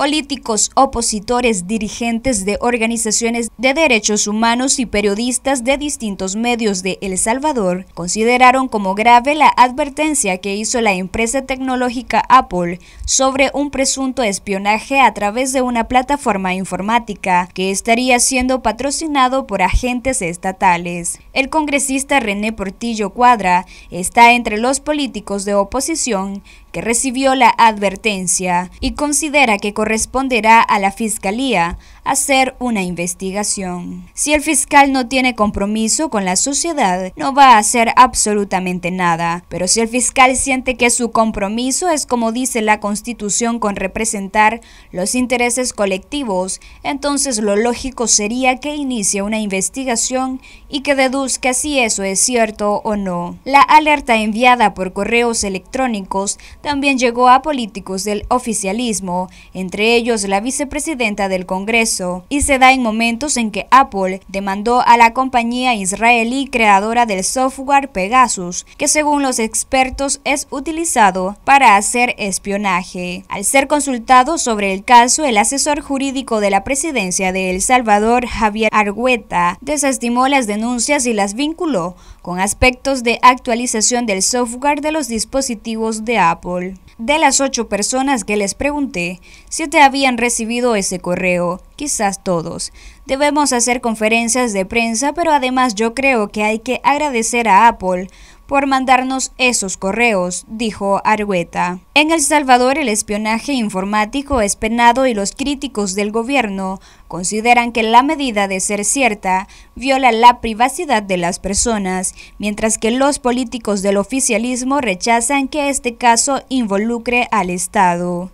políticos opositores, dirigentes de organizaciones de derechos humanos y periodistas de distintos medios de El Salvador consideraron como grave la advertencia que hizo la empresa tecnológica Apple sobre un presunto espionaje a través de una plataforma informática que estaría siendo patrocinado por agentes estatales. El congresista René Portillo Cuadra está entre los políticos de oposición que recibió la advertencia y considera que corresponde responderá a la Fiscalía hacer una investigación. Si el fiscal no tiene compromiso con la sociedad, no va a hacer absolutamente nada. Pero si el fiscal siente que su compromiso es, como dice la Constitución, con representar los intereses colectivos, entonces lo lógico sería que inicie una investigación y que deduzca si eso es cierto o no. La alerta enviada por correos electrónicos también llegó a políticos del oficialismo, en entre ellos la vicepresidenta del Congreso, y se da en momentos en que Apple demandó a la compañía israelí creadora del software Pegasus, que según los expertos es utilizado para hacer espionaje. Al ser consultado sobre el caso, el asesor jurídico de la presidencia de El Salvador, Javier Argüeta, desestimó las denuncias y las vinculó con aspectos de actualización del software de los dispositivos de Apple. De las ocho personas que les pregunté, siete habían recibido ese correo, quizás todos. Debemos hacer conferencias de prensa, pero además yo creo que hay que agradecer a Apple por mandarnos esos correos, dijo Argueta. En El Salvador el espionaje informático es penado y los críticos del gobierno consideran que la medida de ser cierta viola la privacidad de las personas, mientras que los políticos del oficialismo rechazan que este caso involucre al Estado.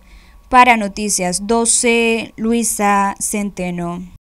Para Noticias 12, Luisa Centeno.